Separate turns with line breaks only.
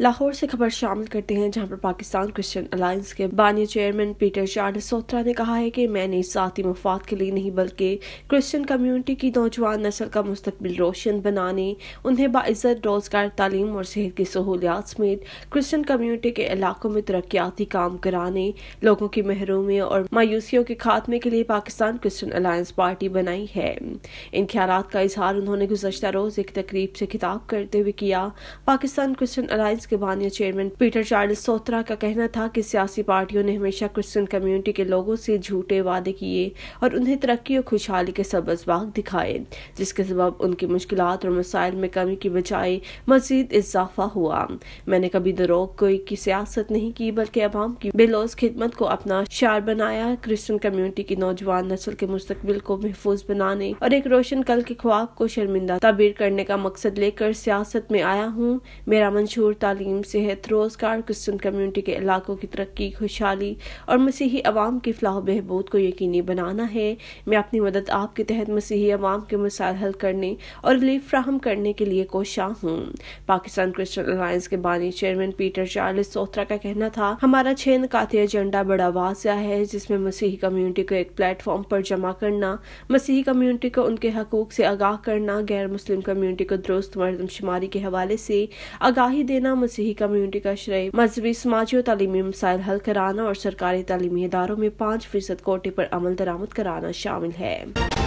लाहौर से खबर शामिल करते हैं जहां पर पाकिस्तान क्रिश्चियन अलायंस के बानी चेयरमैन पीटर शाह सोत्रा ने कहा है कि मैंने साथी मफाद के लिए नहीं बल्कि क्रिश्चियन कम्युनिटी की नौजवान नस्ल का मुस्तबिल रोशन बनाने उन्हें बाइज्जत रोजगार तालीम और सेहत की सहूलियात समेत क्रिश्चियन कम्युनिटी के इलाकों में तरक्याती काम कराने लोगों की महरूमी और मायूसियों के खात्मे के लिए पाकिस्तान क्रिश्चियन अलायंस पार्टी बनाई है इन ख्याल का इजहार उन्होंने गुजशत रोज एक तकरीब से खिताब करते हुए किया पाकिस्तान क्रिश्चियन अलायंस के बानिया चेयरमैन पीटर चार्ल्स सोत्रा का कहना था कि सियासी पार्टियों ने हमेशा क्रिश्चियन कम्युनिटी के लोगों से झूठे वादे किए और उन्हें तरक्की और खुशहाली के सबज बाग दिखाए जिसके सबब उनकी मुश्किल और मसाइल में कमी की बजाय मजीद इजाफा हुआ मैंने कभी दरोग कोई की सियासत नहीं की बल्कि अवाम की बेलोज खिदमत को अपना शार बनाया क्रिश्चियन कम्युनिटी की नौजवान नस्ल के मुस्तबिल को महफूज बनाने और एक रोशन कल के ख्वाब को शर्मिंदा तबीर करने का मकसद लेकर सियासत में आया हूँ मेरा मंशूर ताली तालीम सेहत रोज़गार क्रिश्चन कम्युनिटी के इलाकों की तरक्की खुशहाली और मसीही अवाम की फलाह बहबूद को यकीनी बनाना है मैं अपनी मदद आपके तहत मसीही अवाम के मसाइल हल करने और रिलीफ फ्राहम करने के लिए कोशा हूँ पाकिस्तान क्रिश्चन अलायंस के बानी चेयरमैन पीटर चार्लिस सोत्रा का कहना था हमारा छह नकाती एजेंडा बड़ा वाजिया है जिसमें मसी कम्युनिटी को एक प्लेटफॉर्म पर जमा करना मसीही कम्युनिटी को उनके हकूक से आगाह करना गैर मुस्लिम कम्युनिटी को दुरुस्त मरदमशुमारी के हवाले से आगाही देना मसीही कम्युनिटी का श्रेय मजहबी समाजी और तलीमी मसाइल हल कराना और सरकारी तलीमी इदारों में पाँच फीसद कोटे पर अमल दरामद कराना शामिल है